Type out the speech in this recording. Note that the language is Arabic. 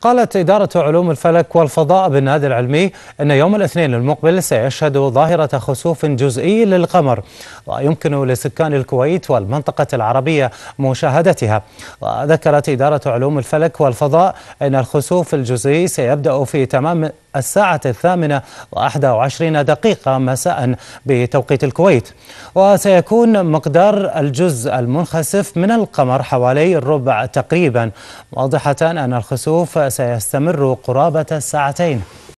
قالت إدارة علوم الفلك والفضاء بالنادي العلمي أن يوم الاثنين المقبل سيشهد ظاهرة خسوف جزئي للقمر ويمكن لسكان الكويت والمنطقة العربية مشاهدتها وذكرت إدارة علوم الفلك والفضاء أن الخسوف الجزئي سيبدأ في تمام الساعة الثامنة وأحدى وعشرين دقيقة مساء بتوقيت الكويت وسيكون مقدار الجزء المنخسف من القمر حوالي الربع تقريبا واضحة أن الخسوف سيستمر قرابة الساعتين